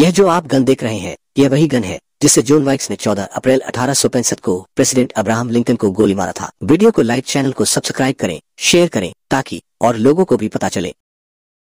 यह जो आप गन देख रहे हैं यह वही गन है जिससे जोन वाइक्स ने 14 अप्रैल अठारह को प्रेसिडेंट अब्राहम लिंकन को गोली मारा था वीडियो को लाइक चैनल को सब्सक्राइब करें शेयर करें ताकि और लोगों को भी पता चले